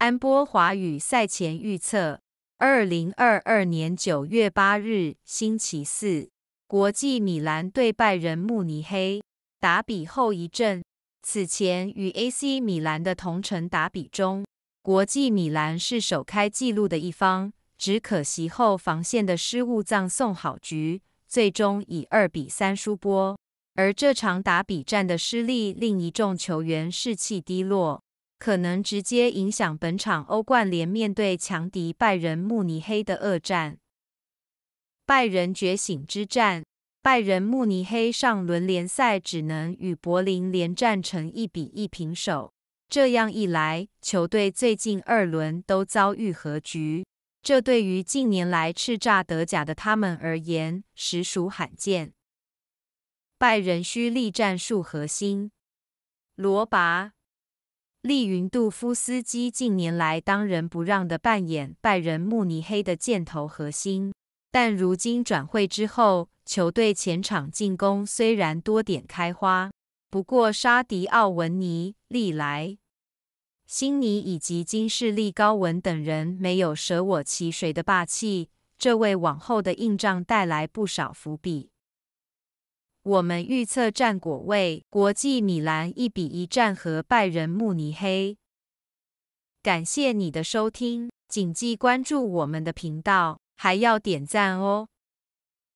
安波华语赛前预测：二零二二年九月八日，星期四，国际米兰对拜仁慕尼黑打比后遗症。此前与 A.C. 米兰的同城打比中，国际米兰是首开纪录的一方，只可惜后防线的失误葬送好局，最终以二比三输波。而这场打比战的失利，令一众球员士气低落。可能直接影响本场欧冠联面对强敌拜仁慕尼黑的恶战。拜仁觉醒之战，拜仁慕尼黑上轮联赛只能与柏林联战成一比一平手。这样一来，球队最近二轮都遭遇和局，这对于近年来叱咤德甲的他们而言实属罕见。拜仁需力战术核心，罗拔。利云杜夫斯基近年来当仁不让的扮演拜仁慕尼黑的箭头核心，但如今转会之后，球队前场进攻虽然多点开花，不过沙迪奥文尼、利莱、辛尼以及金士利高文等人没有舍我其谁的霸气，这为往后的硬仗带来不少伏笔。我们预测战果为国际米兰一比一战和拜仁慕尼黑。感谢你的收听，谨记关注我们的频道，还要点赞哦。